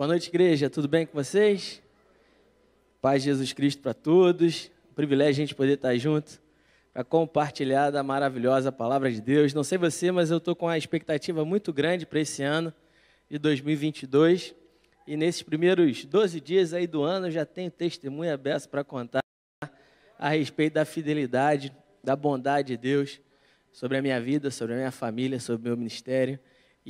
Boa noite, igreja. Tudo bem com vocês? Paz Jesus Cristo para todos. Um privilégio a gente poder estar junto para compartilhar da maravilhosa palavra de Deus. Não sei você, mas eu estou com uma expectativa muito grande para esse ano de 2022. E nesses primeiros 12 dias aí do ano, eu já tenho testemunha aberta para contar a respeito da fidelidade, da bondade de Deus sobre a minha vida, sobre a minha família, sobre o meu ministério.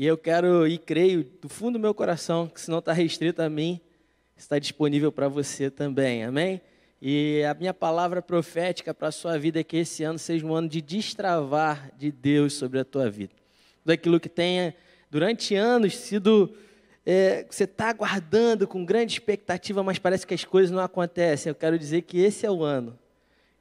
E eu quero e creio do fundo do meu coração que se não está restrito a mim, está disponível para você também. Amém? E a minha palavra profética para a sua vida é que esse ano seja um ano de destravar de Deus sobre a tua vida. Tudo aquilo que tenha durante anos sido. É, você está aguardando com grande expectativa, mas parece que as coisas não acontecem. Eu quero dizer que esse é o ano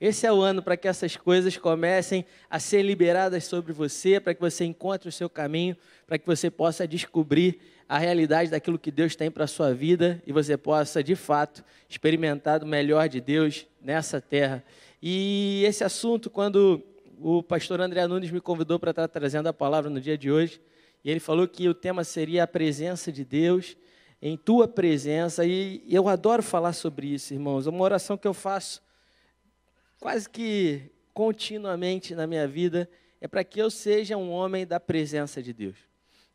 esse é o ano para que essas coisas comecem a ser liberadas sobre você, para que você encontre o seu caminho, para que você possa descobrir a realidade daquilo que Deus tem para a sua vida e você possa, de fato, experimentar o melhor de Deus nessa terra. E esse assunto, quando o pastor André Nunes me convidou para estar trazendo a palavra no dia de hoje, e ele falou que o tema seria a presença de Deus em tua presença, e eu adoro falar sobre isso, irmãos. É uma oração que eu faço quase que continuamente na minha vida é para que eu seja um homem da presença de Deus.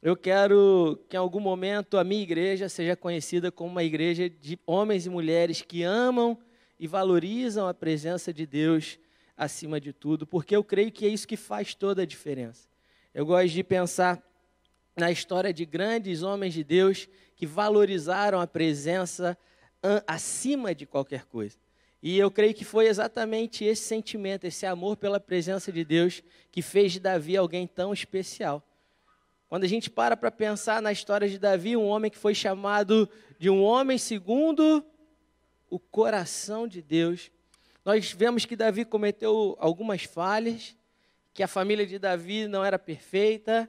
Eu quero que em algum momento a minha igreja seja conhecida como uma igreja de homens e mulheres que amam e valorizam a presença de Deus acima de tudo, porque eu creio que é isso que faz toda a diferença. Eu gosto de pensar na história de grandes homens de Deus que valorizaram a presença acima de qualquer coisa. E eu creio que foi exatamente esse sentimento, esse amor pela presença de Deus, que fez de Davi alguém tão especial. Quando a gente para para pensar na história de Davi, um homem que foi chamado de um homem segundo o coração de Deus, nós vemos que Davi cometeu algumas falhas, que a família de Davi não era perfeita,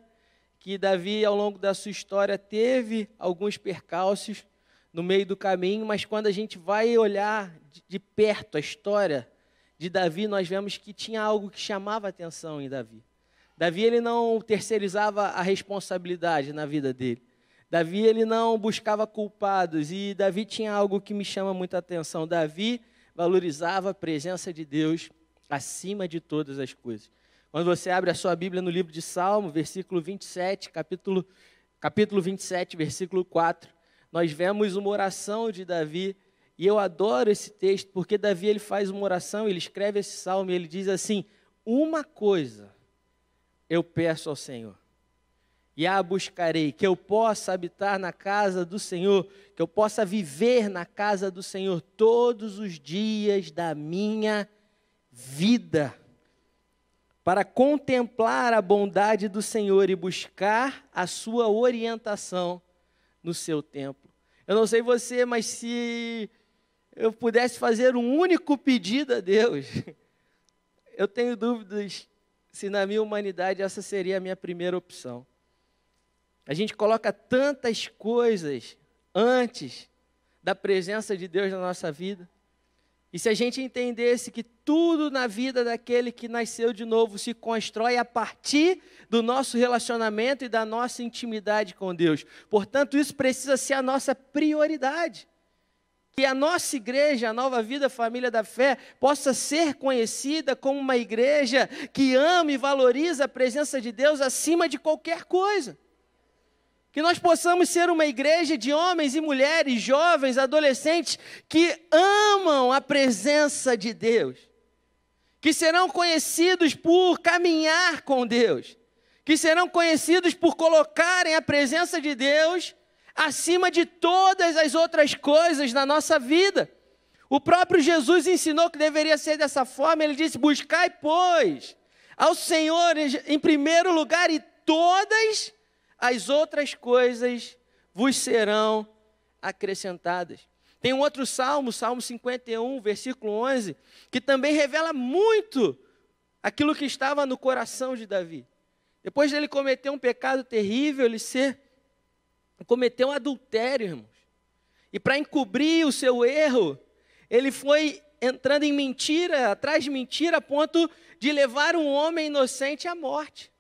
que Davi, ao longo da sua história, teve alguns percalços no meio do caminho, mas quando a gente vai olhar de perto a história de Davi, nós vemos que tinha algo que chamava atenção em Davi. Davi ele não terceirizava a responsabilidade na vida dele. Davi ele não buscava culpados e Davi tinha algo que me chama muita atenção. Davi valorizava a presença de Deus acima de todas as coisas. Quando você abre a sua Bíblia no livro de Salmo, versículo 27, capítulo capítulo 27, versículo 4, nós vemos uma oração de Davi, e eu adoro esse texto, porque Davi ele faz uma oração, ele escreve esse salmo, ele diz assim: Uma coisa eu peço ao Senhor, e a buscarei, que eu possa habitar na casa do Senhor, que eu possa viver na casa do Senhor todos os dias da minha vida, para contemplar a bondade do Senhor e buscar a sua orientação no seu templo. Eu não sei você, mas se eu pudesse fazer um único pedido a Deus, eu tenho dúvidas se na minha humanidade essa seria a minha primeira opção. A gente coloca tantas coisas antes da presença de Deus na nossa vida. E se a gente entendesse que tudo na vida daquele que nasceu de novo se constrói a partir do nosso relacionamento e da nossa intimidade com Deus. Portanto, isso precisa ser a nossa prioridade. Que a nossa igreja, a Nova Vida Família da Fé, possa ser conhecida como uma igreja que ama e valoriza a presença de Deus acima de qualquer coisa. Que nós possamos ser uma igreja de homens e mulheres, jovens, adolescentes, que amam a presença de Deus, que serão conhecidos por caminhar com Deus, que serão conhecidos por colocarem a presença de Deus acima de todas as outras coisas na nossa vida. O próprio Jesus ensinou que deveria ser dessa forma, ele disse: Buscai, pois, ao Senhor em primeiro lugar e todas as as outras coisas vos serão acrescentadas. Tem um outro salmo, Salmo 51, versículo 11, que também revela muito aquilo que estava no coração de Davi. Depois dele cometer um pecado terrível, ele ser cometeu um adultério, irmãos. E para encobrir o seu erro, ele foi entrando em mentira, atrás de mentira, a ponto de levar um homem inocente à morte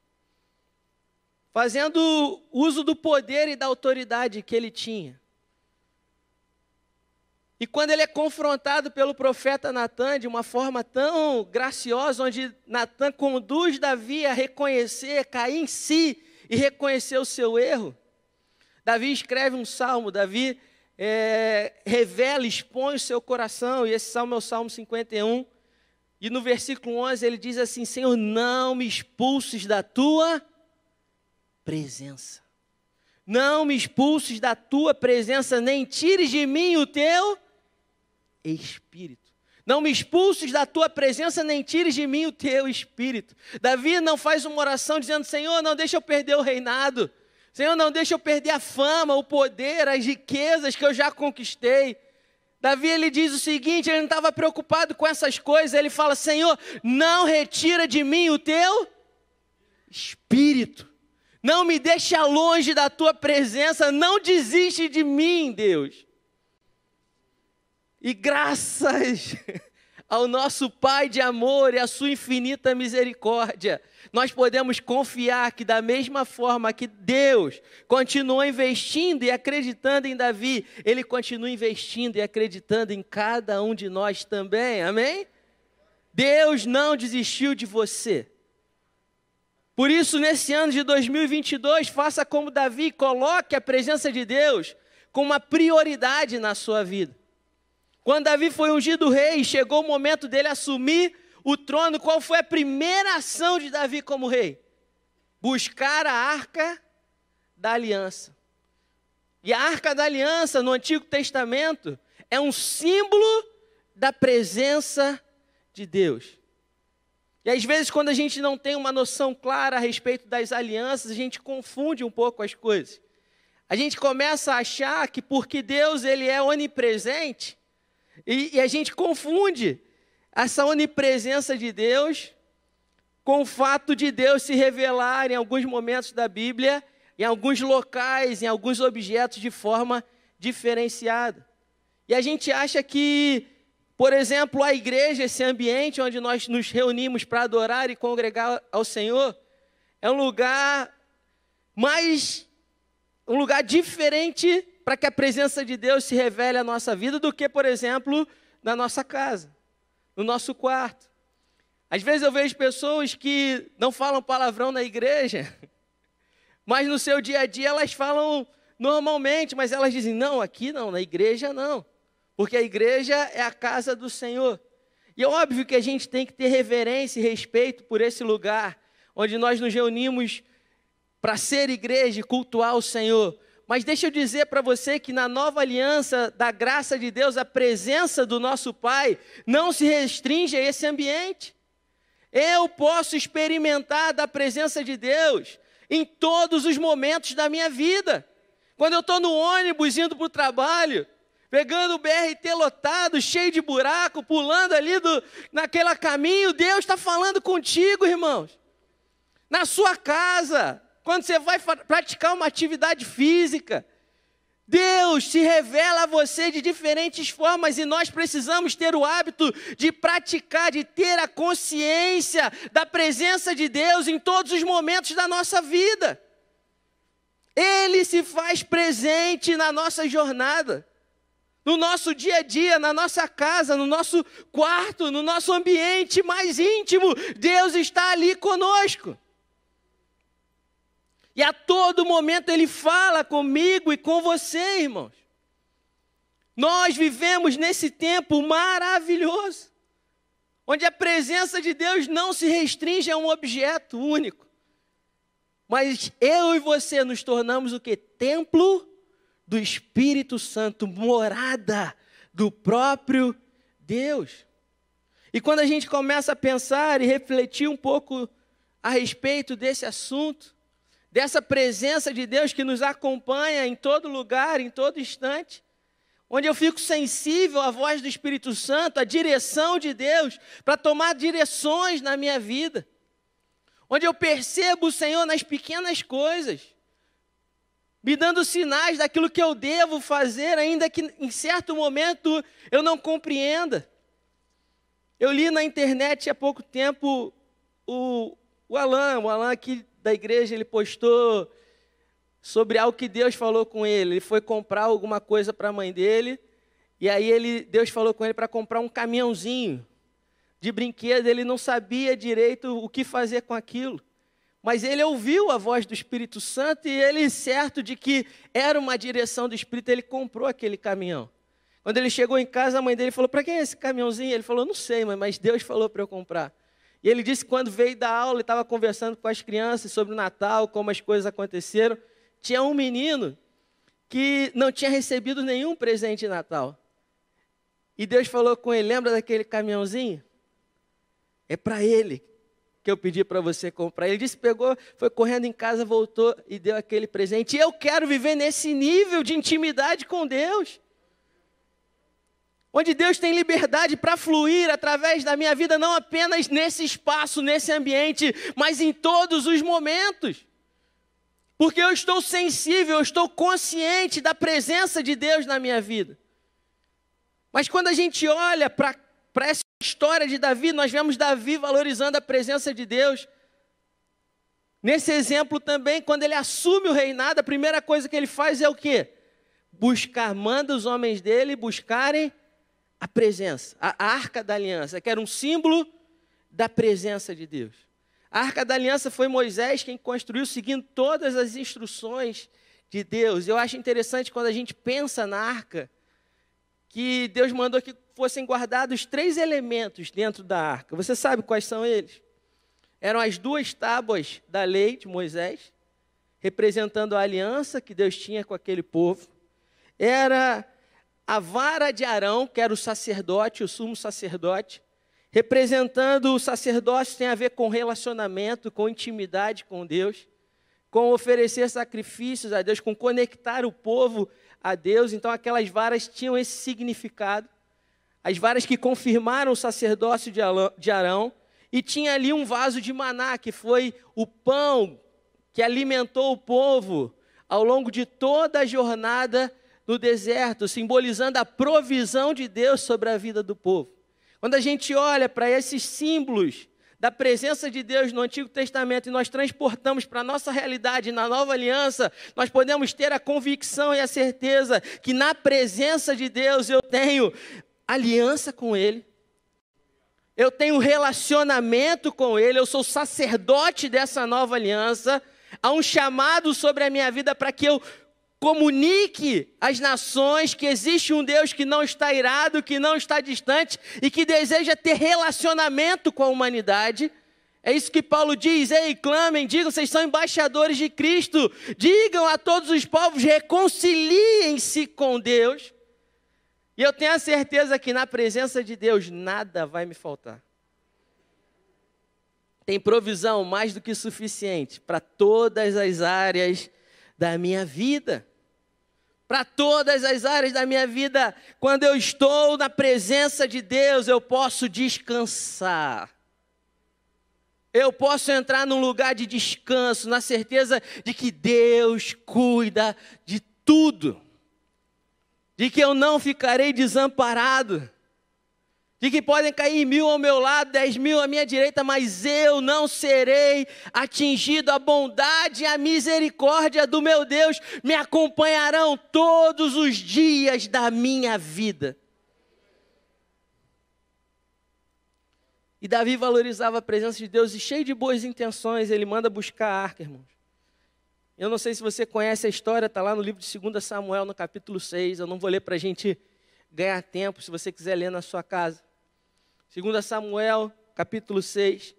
fazendo uso do poder e da autoridade que ele tinha. E quando ele é confrontado pelo profeta Natan de uma forma tão graciosa, onde Natan conduz Davi a reconhecer, cair em si e reconhecer o seu erro, Davi escreve um salmo, Davi é, revela, expõe o seu coração, e esse salmo é o Salmo 51. E no versículo 11 ele diz assim: Senhor, não me expulses da tua presença. Não me expulses da tua presença, nem tires de mim o teu espírito. Não me expulses da tua presença, nem tires de mim o teu espírito. Davi não faz uma oração dizendo: Senhor, não deixa eu perder o reinado. Senhor, não deixa eu perder a fama, o poder, as riquezas que eu já conquistei. Davi ele diz o seguinte, ele não estava preocupado com essas coisas, ele fala: "Senhor, não retira de mim o teu espírito" não me deixa longe da tua presença, não desiste de mim, Deus. E graças ao nosso Pai de amor e à sua infinita misericórdia, nós podemos confiar que, da mesma forma que Deus continuou investindo e acreditando em Davi, Ele continua investindo e acreditando em cada um de nós também, amém? Deus não desistiu de você. Por isso, nesse ano de 2022, faça como Davi, coloque a presença de Deus como uma prioridade na sua vida. Quando Davi foi ungido rei, chegou o momento dele assumir o trono, qual foi a primeira ação de Davi como rei? Buscar a arca da aliança. E a arca da aliança no Antigo Testamento é um símbolo da presença de Deus. E às vezes, quando a gente não tem uma noção clara a respeito das alianças, a gente confunde um pouco as coisas. A gente começa a achar que porque Deus ele é onipresente, e, e a gente confunde essa onipresença de Deus com o fato de Deus se revelar em alguns momentos da Bíblia, em alguns locais, em alguns objetos de forma diferenciada. E a gente acha que por exemplo, a igreja, esse ambiente onde nós nos reunimos para adorar e congregar ao Senhor, é um lugar mais um lugar diferente para que a presença de Deus se revele à nossa vida do que, por exemplo, na nossa casa, no nosso quarto. Às vezes eu vejo pessoas que não falam palavrão na igreja, mas no seu dia a dia elas falam normalmente, mas elas dizem: "Não, aqui não, na igreja não". Porque a igreja é a casa do Senhor. E é óbvio que a gente tem que ter reverência e respeito por esse lugar onde nós nos reunimos para ser igreja e cultuar o Senhor. Mas deixa eu dizer para você que na nova aliança da graça de Deus, a presença do nosso Pai não se restringe a esse ambiente. Eu posso experimentar da presença de Deus em todos os momentos da minha vida. Quando eu estou no ônibus indo para o trabalho, pegando o BRT lotado, cheio de buraco, pulando ali do, naquele caminho, Deus está falando contigo, irmãos. Na sua casa, quando você vai praticar uma atividade física, Deus se revela a você de diferentes formas e nós precisamos ter o hábito de praticar, de ter a consciência da presença de Deus em todos os momentos da nossa vida. Ele se faz presente na nossa jornada no nosso dia a dia, na nossa casa, no nosso quarto, no nosso ambiente mais íntimo, Deus está ali conosco. E a todo momento Ele fala comigo e com você, irmãos. Nós vivemos nesse tempo maravilhoso, onde a presença de Deus não se restringe a um objeto único, mas eu e você nos tornamos o que? Templo do Espírito Santo, morada do próprio Deus. E quando a gente começa a pensar e refletir um pouco a respeito desse assunto, dessa presença de Deus que nos acompanha em todo lugar, em todo instante, onde eu fico sensível à voz do Espírito Santo, à direção de Deus, para tomar direções na minha vida, onde eu percebo o Senhor nas pequenas coisas, me dando sinais daquilo que eu devo fazer, ainda que em certo momento eu não compreenda. Eu li na internet há pouco tempo o, o Alain, o Alain aqui da igreja, ele postou sobre algo que Deus falou com ele. Ele foi comprar alguma coisa para a mãe dele, e aí ele, Deus falou com ele para comprar um caminhãozinho de brinquedo. Ele não sabia direito o que fazer com aquilo. Mas ele ouviu a voz do Espírito Santo e ele, certo de que era uma direção do Espírito, ele comprou aquele caminhão. Quando ele chegou em casa, a mãe dele falou: Para quem é esse caminhãozinho? Ele falou: Não sei, mãe, mas Deus falou para eu comprar. E ele disse quando veio da aula, ele estava conversando com as crianças sobre o Natal, como as coisas aconteceram. Tinha um menino que não tinha recebido nenhum presente de Natal. E Deus falou com ele: Lembra daquele caminhãozinho? É para ele que eu pedi para você comprar. Ele disse: pegou, foi correndo em casa, voltou e deu aquele presente. E eu quero viver nesse nível de intimidade com Deus. Onde Deus tem liberdade para fluir através da minha vida, não apenas nesse espaço, nesse ambiente, mas em todos os momentos. Porque eu estou sensível, eu estou consciente da presença de Deus na minha vida. Mas quando a gente olha para essa história de Davi, nós vemos Davi valorizando a presença de Deus. Nesse exemplo também, quando ele assume o reinado, a primeira coisa que ele faz é o quê? Buscar, manda os homens dele buscarem a presença, a arca da aliança, que era um símbolo da presença de Deus. A arca da aliança foi Moisés quem construiu, seguindo todas as instruções de Deus. Eu acho interessante quando a gente pensa na arca, que Deus mandou que fossem guardados três elementos dentro da arca. Você sabe quais são eles? Eram as duas tábuas da lei de Moisés, representando a aliança que Deus tinha com aquele povo. Era a vara de Arão, que era o sacerdote, o sumo sacerdote, representando o sacerdócio tem a ver com relacionamento, com intimidade com Deus, com oferecer sacrifícios a Deus, com conectar o povo a Deus. Então aquelas varas tinham esse significado. As varas que confirmaram o sacerdócio de Arão. E tinha ali um vaso de maná, que foi o pão que alimentou o povo ao longo de toda a jornada no deserto, simbolizando a provisão de Deus sobre a vida do povo. Quando a gente olha para esses símbolos da presença de Deus no Antigo Testamento e nós transportamos para a nossa realidade na nova aliança, nós podemos ter a convicção e a certeza que na presença de Deus eu tenho aliança com Ele, eu tenho relacionamento com Ele, eu sou sacerdote dessa nova aliança, há um chamado sobre a minha vida para que eu Comunique às nações que existe um Deus que não está irado, que não está distante e que deseja ter relacionamento com a humanidade. É isso que Paulo diz: ei, clamem, digam, vocês são embaixadores de Cristo, digam a todos os povos, reconciliem-se com Deus. E eu tenho a certeza que na presença de Deus nada vai me faltar. Tem provisão mais do que suficiente para todas as áreas da minha vida. Para todas as áreas da minha vida, quando eu estou na presença de Deus, eu posso descansar. Eu posso entrar num lugar de descanso, na certeza de que Deus cuida de tudo, de que eu não ficarei desamparado e que podem cair mil ao meu lado, dez mil à minha direita, mas eu não serei atingido. A bondade e a misericórdia do meu Deus me acompanharão todos os dias da minha vida. E Davi valorizava a presença de Deus e, cheio de boas intenções, ele manda buscar a arca, irmãos. Eu não sei se você conhece a história, está lá no livro de 2 Samuel, no capítulo 6. Eu não vou ler para a gente ganhar tempo, se você quiser ler na sua casa. Segundo Samuel, capítulo 6,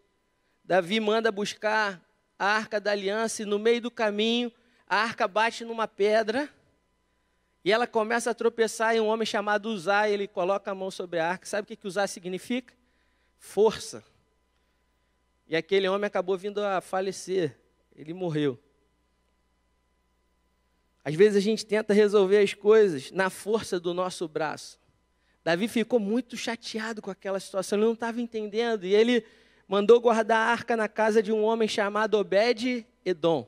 Davi manda buscar a arca da aliança e no meio do caminho a arca bate numa pedra e ela começa a tropeçar e um homem chamado Uzá, ele coloca a mão sobre a arca. Sabe o que, que Uzá significa? Força. E aquele homem acabou vindo a falecer, ele morreu. Às vezes a gente tenta resolver as coisas na força do nosso braço. Davi ficou muito chateado com aquela situação, ele não estava entendendo. E ele mandou guardar a arca na casa de um homem chamado Obed-Edom.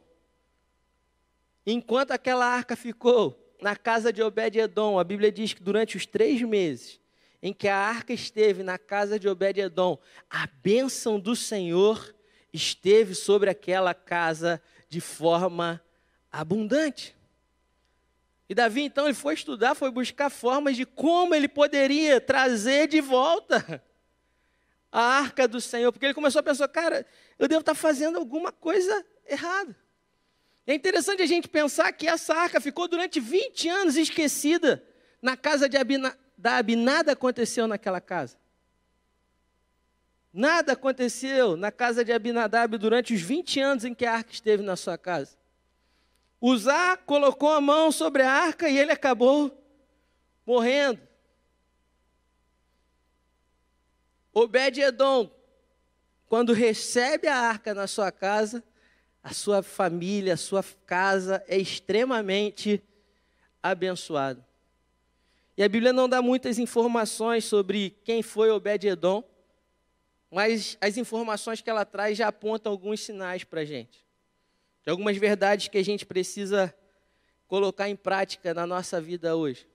Enquanto aquela arca ficou na casa de Obed-Edom, a Bíblia diz que durante os três meses em que a arca esteve na casa de Obed-Edom, a bênção do Senhor esteve sobre aquela casa de forma abundante. E Davi então ele foi estudar, foi buscar formas de como ele poderia trazer de volta a arca do Senhor, porque ele começou a pensar, cara, eu devo estar fazendo alguma coisa errada. É interessante a gente pensar que essa arca ficou durante 20 anos esquecida na casa de Abina, nada aconteceu naquela casa. Nada aconteceu na casa de Abinadab durante os 20 anos em que a arca esteve na sua casa. Usar colocou a mão sobre a arca e ele acabou morrendo. Obed-Edom, quando recebe a arca na sua casa, a sua família, a sua casa é extremamente abençoada. E a Bíblia não dá muitas informações sobre quem foi Obed-Edom, mas as informações que ela traz já apontam alguns sinais para a gente de algumas verdades que a gente precisa colocar em prática na nossa vida hoje.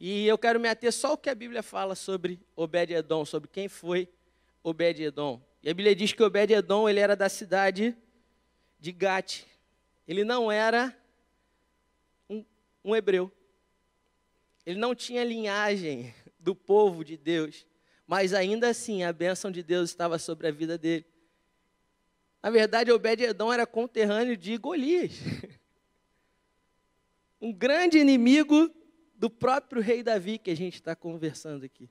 E eu quero me ater só ao que a Bíblia fala sobre Obed-Edom, sobre quem foi Obed-Edom. E a Bíblia diz que Obed-Edom ele era da cidade de Gate. Ele não era um, um hebreu. Ele não tinha linhagem do povo de Deus. Mas ainda assim, a bênção de Deus estava sobre a vida dele. Na verdade, Obed-Edom era conterrâneo de Golias. Um grande inimigo do próprio rei Davi que a gente está conversando aqui.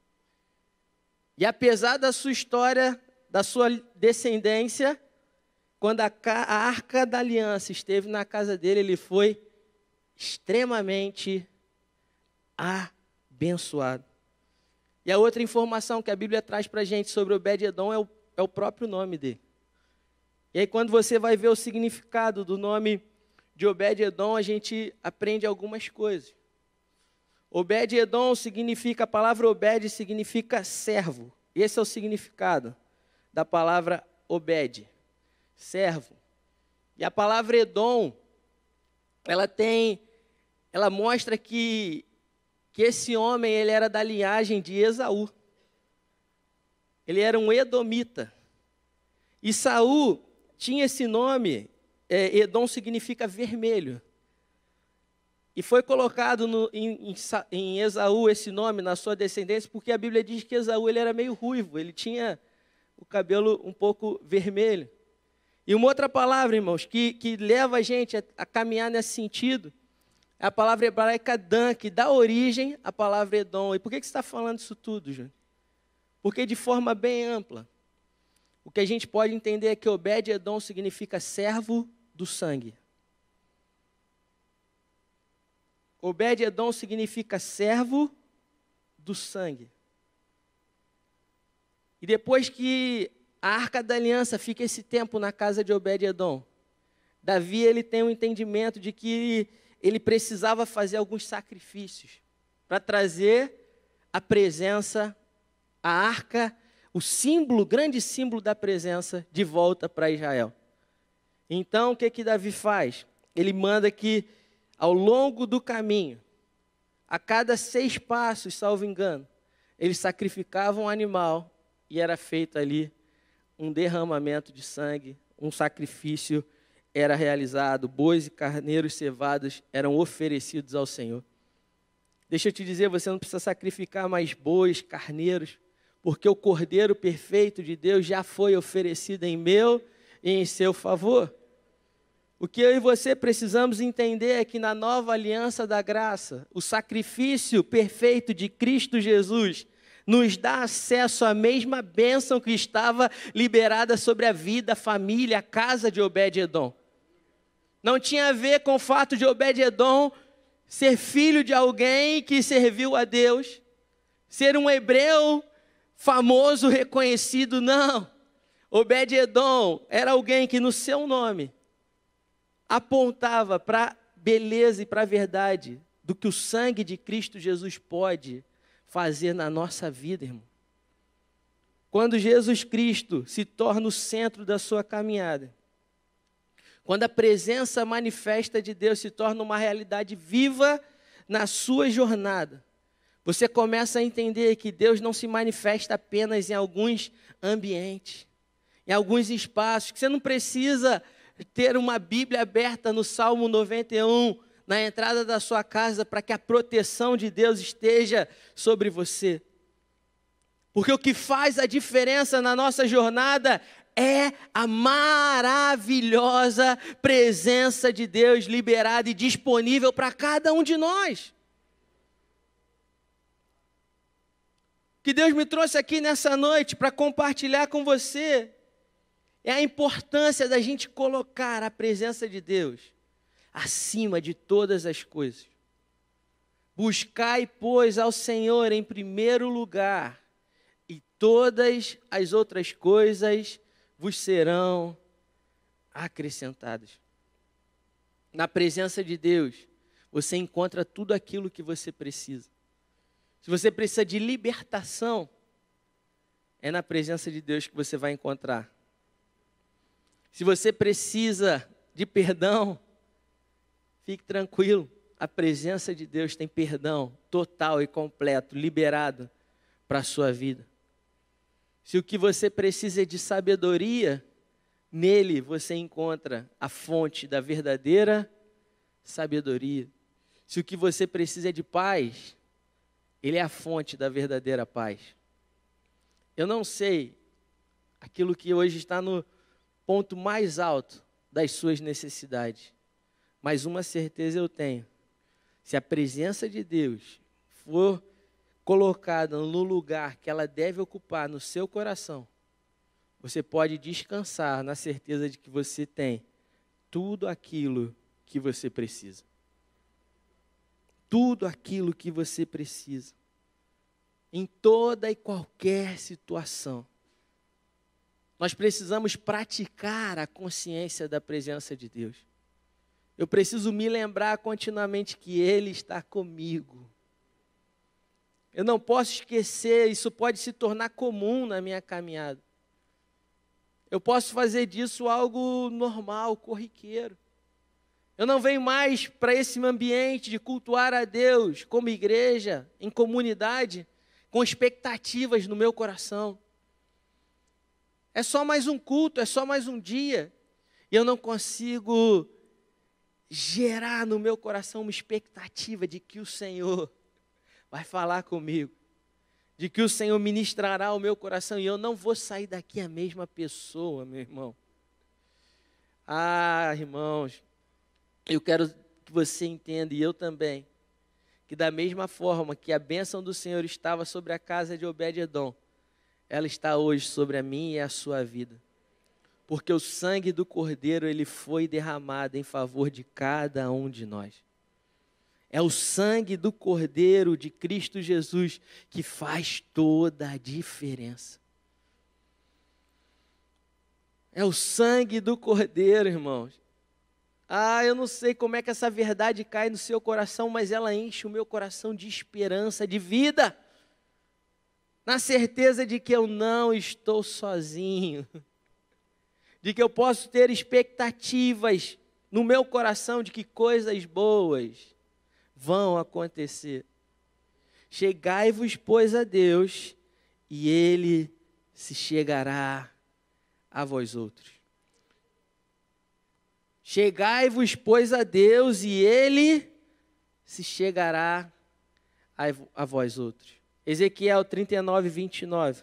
E apesar da sua história, da sua descendência, quando a, arca da aliança esteve na casa dele, ele foi extremamente abençoado. E a outra informação que a Bíblia traz para a gente sobre Obed-Edom é, é o próprio nome dele. E aí, quando você vai ver o significado do nome de Obed-Edom, a gente aprende algumas coisas. Obed-Edom significa, a palavra Obed significa servo. Esse é o significado da palavra Obed, servo. E a palavra Edom, ela tem, ela mostra que, que esse homem, ele era da linhagem de Esaú. Ele era um edomita. E Saul, tinha esse nome, é, Edom significa vermelho. E foi colocado no, em, em, em, Esaú esse nome na sua descendência, porque a Bíblia diz que Esaú ele era meio ruivo, ele tinha o cabelo um pouco vermelho. E uma outra palavra, irmãos, que, que leva a gente a, a caminhar nesse sentido, é a palavra hebraica Dan, que dá origem à palavra Edom. E por que, que você está falando isso tudo, João Porque de forma bem ampla, o que a gente pode entender é que Obed-Edom significa servo do sangue. Obed-Edom significa servo do sangue. E depois que a Arca da Aliança fica esse tempo na casa de Obed-Edom, Davi ele tem um entendimento de que ele precisava fazer alguns sacrifícios para trazer a presença, a Arca o símbolo, o grande símbolo da presença de volta para Israel. Então, o que que Davi faz? Ele manda que ao longo do caminho, a cada seis passos, salvo engano, eles sacrificavam um animal e era feito ali um derramamento de sangue, um sacrifício era realizado, bois e carneiros cevados eram oferecidos ao Senhor. Deixa eu te dizer, você não precisa sacrificar mais bois, carneiros porque o Cordeiro perfeito de Deus já foi oferecido em meu e em seu favor. O que eu e você precisamos entender é que na nova aliança da graça, o sacrifício perfeito de Cristo Jesus nos dá acesso à mesma bênção que estava liberada sobre a vida, a família, a casa de Obed-Edom. Não tinha a ver com o fato de Obed-Edom ser filho de alguém que serviu a Deus, ser um hebreu famoso, reconhecido, não. Obed-Edom era alguém que no seu nome apontava para a beleza e para a verdade do que o sangue de Cristo Jesus pode fazer na nossa vida, irmão. Quando Jesus Cristo se torna o centro da sua caminhada, quando a presença manifesta de Deus se torna uma realidade viva na sua jornada, você começa a entender que Deus não se manifesta apenas em alguns ambientes, em alguns espaços, que você não precisa ter uma Bíblia aberta no Salmo 91, na entrada da sua casa, para que a proteção de Deus esteja sobre você. Porque o que faz a diferença na nossa jornada é a maravilhosa presença de Deus liberada e disponível para cada um de nós. que Deus me trouxe aqui nessa noite para compartilhar com você é a importância da gente colocar a presença de Deus acima de todas as coisas. Buscai, pois, ao Senhor em primeiro lugar, e todas as outras coisas vos serão acrescentadas. Na presença de Deus, você encontra tudo aquilo que você precisa. Se você precisa de libertação, é na presença de Deus que você vai encontrar. Se você precisa de perdão, fique tranquilo. A presença de Deus tem perdão total e completo, liberado para a sua vida. Se o que você precisa é de sabedoria, nele você encontra a fonte da verdadeira sabedoria. Se o que você precisa é de paz, ele é a fonte da verdadeira paz. Eu não sei aquilo que hoje está no ponto mais alto das suas necessidades, mas uma certeza eu tenho: se a presença de Deus for colocada no lugar que ela deve ocupar no seu coração, você pode descansar na certeza de que você tem tudo aquilo que você precisa tudo aquilo que você precisa, em toda e qualquer situação. Nós precisamos praticar a consciência da presença de Deus. Eu preciso me lembrar continuamente que Ele está comigo. Eu não posso esquecer, isso pode se tornar comum na minha caminhada. Eu posso fazer disso algo normal, corriqueiro. Eu não venho mais para esse ambiente de cultuar a Deus como igreja, em comunidade, com expectativas no meu coração. É só mais um culto, é só mais um dia. E eu não consigo gerar no meu coração uma expectativa de que o Senhor vai falar comigo, de que o Senhor ministrará o meu coração e eu não vou sair daqui a mesma pessoa, meu irmão. Ah, irmãos, eu quero que você entenda, e eu também, que da mesma forma que a bênção do Senhor estava sobre a casa de Obed-Edom, ela está hoje sobre a minha e a sua vida. Porque o sangue do Cordeiro, ele foi derramado em favor de cada um de nós. É o sangue do Cordeiro de Cristo Jesus que faz toda a diferença. É o sangue do Cordeiro, irmãos. Ah, eu não sei como é que essa verdade cai no seu coração, mas ela enche o meu coração de esperança, de vida, na certeza de que eu não estou sozinho, de que eu posso ter expectativas no meu coração de que coisas boas vão acontecer. Chegai-vos, pois, a Deus, e Ele se chegará a vós outros. Chegai-vos, pois, a Deus, e Ele se chegará a vós outros. Ezequiel 39, 29.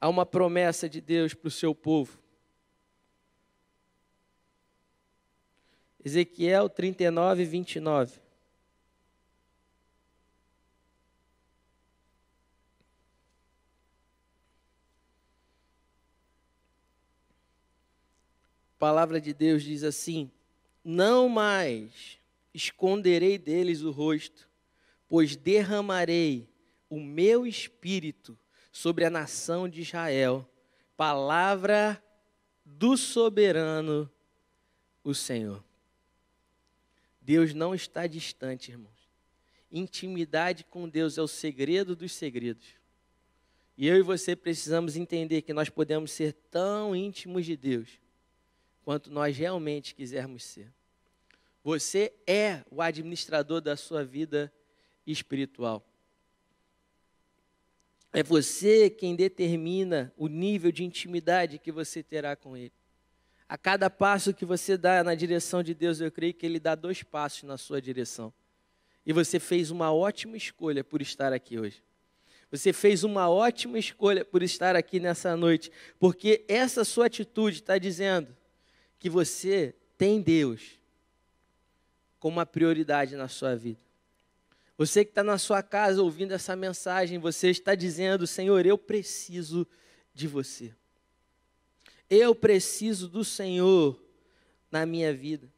Há uma promessa de Deus para o seu povo. Ezequiel 39, 29. palavra de Deus diz assim: Não mais esconderei deles o rosto, pois derramarei o meu espírito sobre a nação de Israel. Palavra do soberano, o Senhor. Deus não está distante, irmãos. Intimidade com Deus é o segredo dos segredos. E eu e você precisamos entender que nós podemos ser tão íntimos de Deus quanto nós realmente quisermos ser. Você é o administrador da sua vida espiritual. É você quem determina o nível de intimidade que você terá com Ele. A cada passo que você dá na direção de Deus, eu creio que Ele dá dois passos na sua direção. E você fez uma ótima escolha por estar aqui hoje. Você fez uma ótima escolha por estar aqui nessa noite, porque essa sua atitude está dizendo: que você tem Deus como uma prioridade na sua vida. Você que está na sua casa ouvindo essa mensagem, você está dizendo: Senhor, eu preciso de você. Eu preciso do Senhor na minha vida.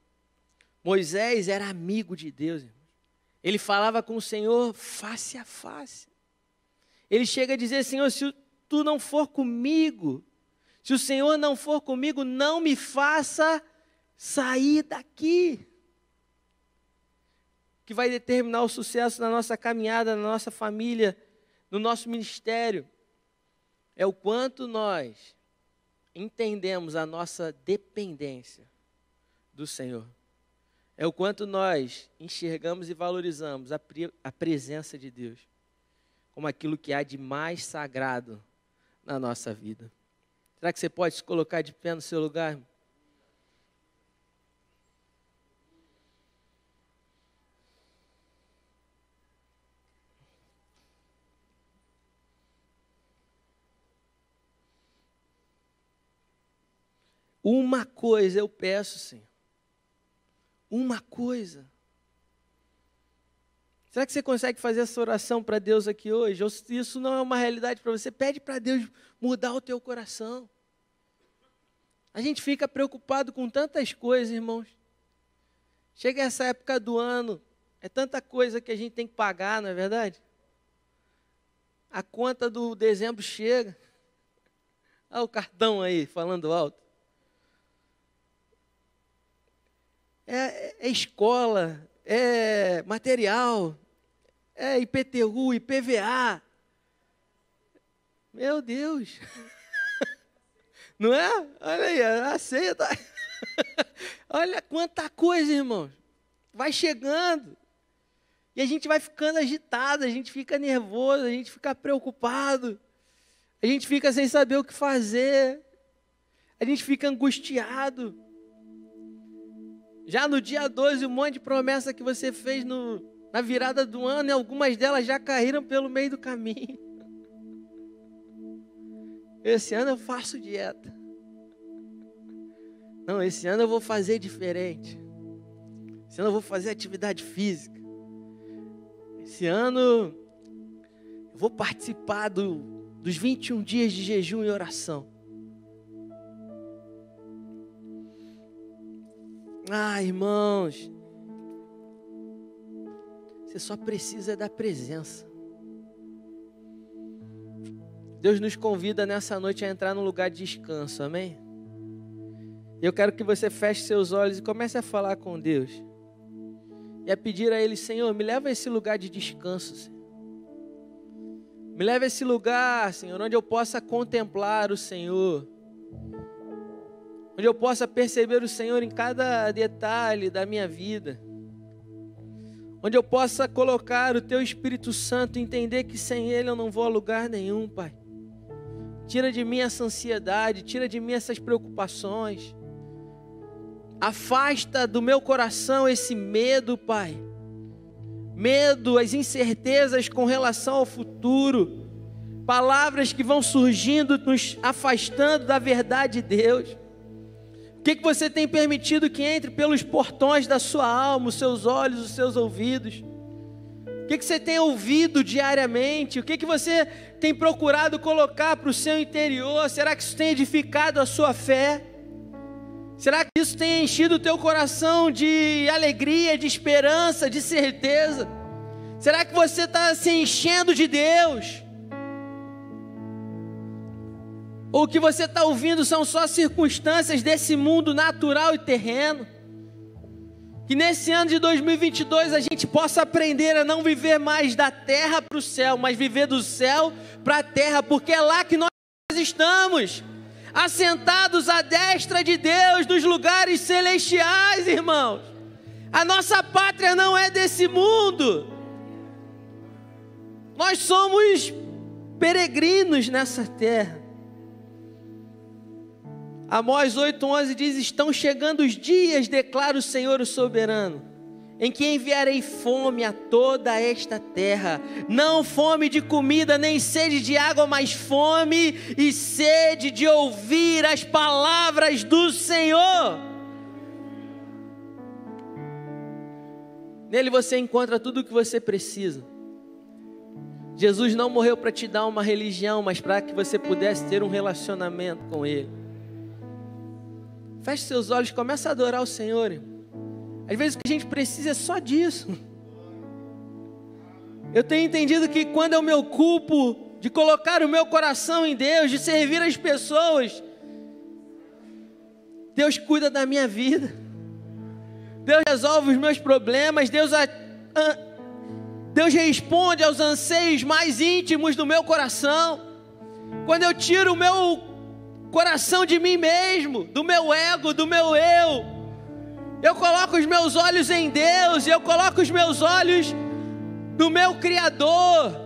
Moisés era amigo de Deus. Ele falava com o Senhor face a face. Ele chega a dizer: Senhor, se tu não for comigo, se o Senhor não for comigo, não me faça sair daqui. Que vai determinar o sucesso na nossa caminhada, na nossa família, no nosso ministério. É o quanto nós entendemos a nossa dependência do Senhor. É o quanto nós enxergamos e valorizamos a, a presença de Deus como aquilo que há de mais sagrado na nossa vida. Será que você pode se colocar de pé no seu lugar? Uma coisa eu peço, Senhor. Uma coisa. Será que você consegue fazer essa oração para Deus aqui hoje? Ou se isso não é uma realidade para você, pede para Deus mudar o teu coração. A gente fica preocupado com tantas coisas, irmãos. Chega essa época do ano, é tanta coisa que a gente tem que pagar, não é verdade? A conta do dezembro chega. Olha o cartão aí, falando alto. É, é escola, é material, é IPTU, IPVA. Meu Deus. Não é? Olha aí, a ceia está. Olha quanta coisa, irmãos. Vai chegando. E a gente vai ficando agitado, a gente fica nervoso, a gente fica preocupado. A gente fica sem saber o que fazer. A gente fica angustiado. Já no dia 12, um monte de promessa que você fez no, na virada do ano, e algumas delas já caíram pelo meio do caminho. Esse ano eu faço dieta. Não, esse ano eu vou fazer diferente. Esse ano eu vou fazer atividade física. Esse ano eu vou participar do, dos 21 dias de jejum e oração. Ah, irmãos, você só precisa da presença. Deus nos convida nessa noite a entrar num lugar de descanso, amém? Eu quero que você feche seus olhos e comece a falar com Deus. E a pedir a Ele, Senhor, me leva a esse lugar de descanso, Me leva a esse lugar, Senhor, onde eu possa contemplar o Senhor. Onde eu possa perceber o Senhor em cada detalhe da minha vida. Onde eu possa colocar o Teu Espírito Santo e entender que sem Ele eu não vou a lugar nenhum, Pai. Tira de mim essa ansiedade, tira de mim essas preocupações. Afasta do meu coração esse medo, Pai. Medo, as incertezas com relação ao futuro. Palavras que vão surgindo, nos afastando da verdade de Deus. O que, que você tem permitido que entre pelos portões da sua alma, os seus olhos, os seus ouvidos? O que, que você tem ouvido diariamente? O que, que você tem procurado colocar para o seu interior? Será que isso tem edificado a sua fé? Será que isso tem enchido o teu coração de alegria, de esperança, de certeza? Será que você está se enchendo de Deus? Ou o que você está ouvindo são só circunstâncias desse mundo natural e terreno? Que nesse ano de 2022 a gente possa aprender a não viver mais da terra para o céu, mas viver do céu para a terra, porque é lá que nós estamos, assentados à destra de Deus nos lugares celestiais, irmãos. A nossa pátria não é desse mundo. Nós somos peregrinos nessa terra. Amós 8,11 diz: Estão chegando os dias, declara o Senhor o soberano, em que enviarei fome a toda esta terra, não fome de comida, nem sede de água, mas fome e sede de ouvir as palavras do Senhor. Nele você encontra tudo o que você precisa. Jesus não morreu para te dar uma religião, mas para que você pudesse ter um relacionamento com Ele. Feche seus olhos, começa a adorar o Senhor. Às vezes o que a gente precisa é só disso. Eu tenho entendido que quando eu me ocupo de colocar o meu coração em Deus, de servir as pessoas, Deus cuida da minha vida. Deus resolve os meus problemas, Deus, a, a, Deus responde aos anseios mais íntimos do meu coração. Quando eu tiro o meu coração de mim mesmo, do meu ego, do meu eu. Eu coloco os meus olhos em Deus, eu coloco os meus olhos no meu Criador.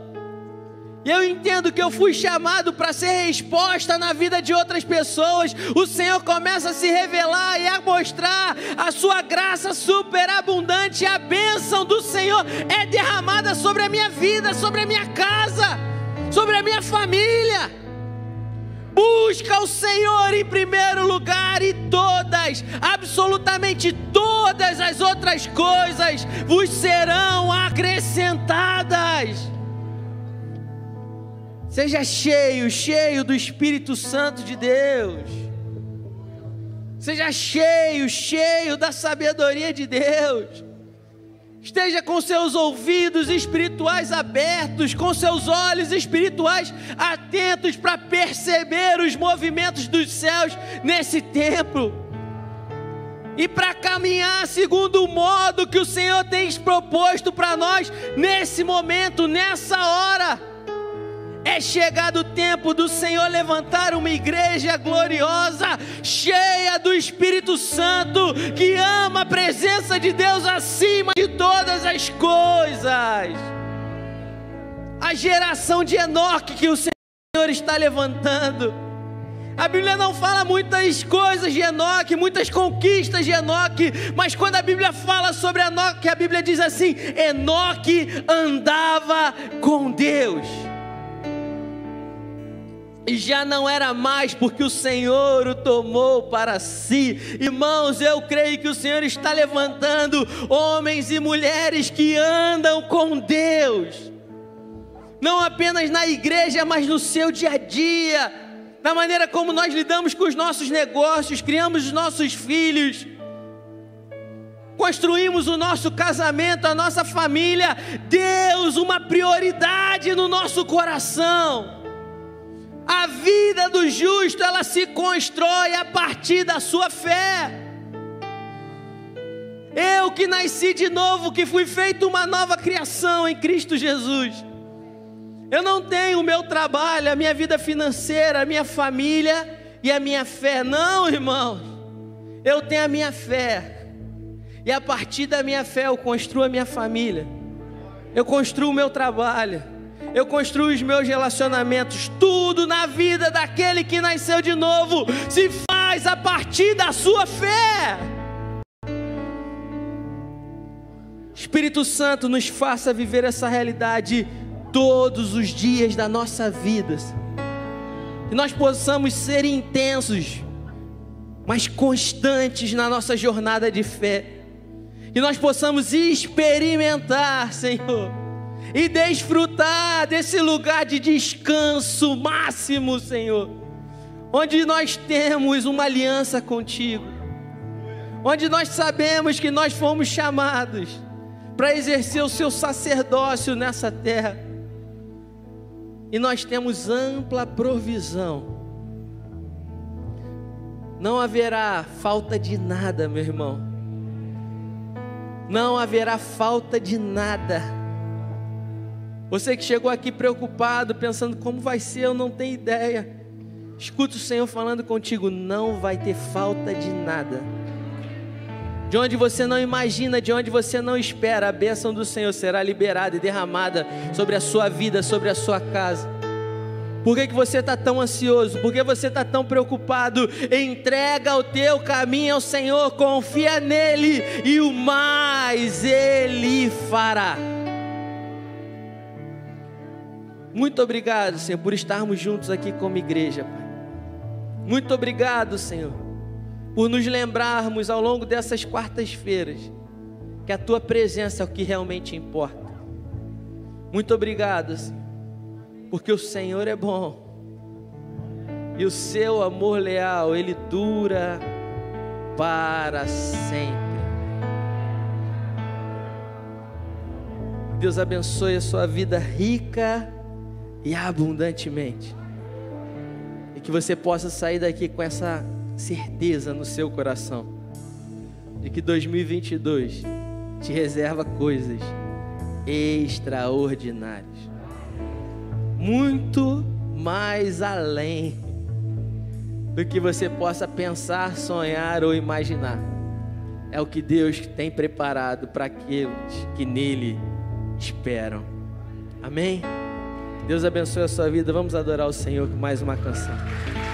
E eu entendo que eu fui chamado para ser resposta na vida de outras pessoas. O Senhor começa a se revelar e a mostrar a sua graça superabundante. A bênção do Senhor é derramada sobre a minha vida, sobre a minha casa, sobre a minha família. Busca o Senhor em primeiro lugar e todas, absolutamente todas as outras coisas vos serão acrescentadas. Seja cheio, cheio do Espírito Santo de Deus. Seja cheio, cheio da sabedoria de Deus. Esteja com seus ouvidos espirituais abertos, com seus olhos espirituais atentos para perceber os movimentos dos céus nesse tempo. E para caminhar segundo o modo que o Senhor tem proposto para nós nesse momento, nessa hora. É chegado o tempo do Senhor levantar uma igreja gloriosa, cheia do Espírito Santo, que ama a presença de Deus acima de todas as coisas. A geração de Enoque que o Senhor está levantando. A Bíblia não fala muitas coisas de Enoque, muitas conquistas de Enoque, mas quando a Bíblia fala sobre Enoque, a Bíblia diz assim: Enoque andava com Deus. E já não era mais, porque o Senhor o tomou para si. Irmãos, eu creio que o Senhor está levantando homens e mulheres que andam com Deus, não apenas na igreja, mas no seu dia a dia, na maneira como nós lidamos com os nossos negócios, criamos os nossos filhos. Construímos o nosso casamento, a nossa família, Deus, uma prioridade no nosso coração. A vida do justo, ela se constrói a partir da sua fé. Eu que nasci de novo, que fui feito uma nova criação em Cristo Jesus. Eu não tenho o meu trabalho, a minha vida financeira, a minha família e a minha fé. Não, irmão. Eu tenho a minha fé. E a partir da minha fé eu construo a minha família. Eu construo o meu trabalho eu construo os meus relacionamentos, tudo na vida daquele que nasceu de novo se faz a partir da sua fé. Espírito Santo nos faça viver essa realidade todos os dias da nossa vida. Que nós possamos ser intensos, mas constantes na nossa jornada de fé. Que nós possamos experimentar, Senhor e desfrutar desse lugar de descanso máximo, Senhor, onde nós temos uma aliança contigo, onde nós sabemos que nós fomos chamados para exercer o seu sacerdócio nessa terra, e nós temos ampla provisão. Não haverá falta de nada, meu irmão. Não haverá falta de nada você que chegou aqui preocupado, pensando como vai ser, eu não tenho ideia. Escuta o Senhor falando contigo: não vai ter falta de nada. De onde você não imagina, de onde você não espera, a bênção do Senhor será liberada e derramada sobre a sua vida, sobre a sua casa. Por que, que você está tão ansioso? Por que você está tão preocupado? Entrega o teu caminho ao Senhor, confia nele e o mais ele fará. Muito obrigado, Senhor, por estarmos juntos aqui como igreja, Pai. Muito obrigado, Senhor, por nos lembrarmos ao longo dessas quartas-feiras que a tua presença é o que realmente importa. Muito obrigado, Senhor, porque o Senhor é bom. E o seu amor leal, ele dura para sempre. Deus abençoe a sua vida rica e abundantemente. E que você possa sair daqui com essa certeza no seu coração de que 2022 te reserva coisas extraordinárias, muito mais além do que você possa pensar, sonhar ou imaginar. É o que Deus tem preparado para aqueles que nele esperam. Amém? Deus abençoe a sua vida. Vamos adorar o Senhor com mais uma canção.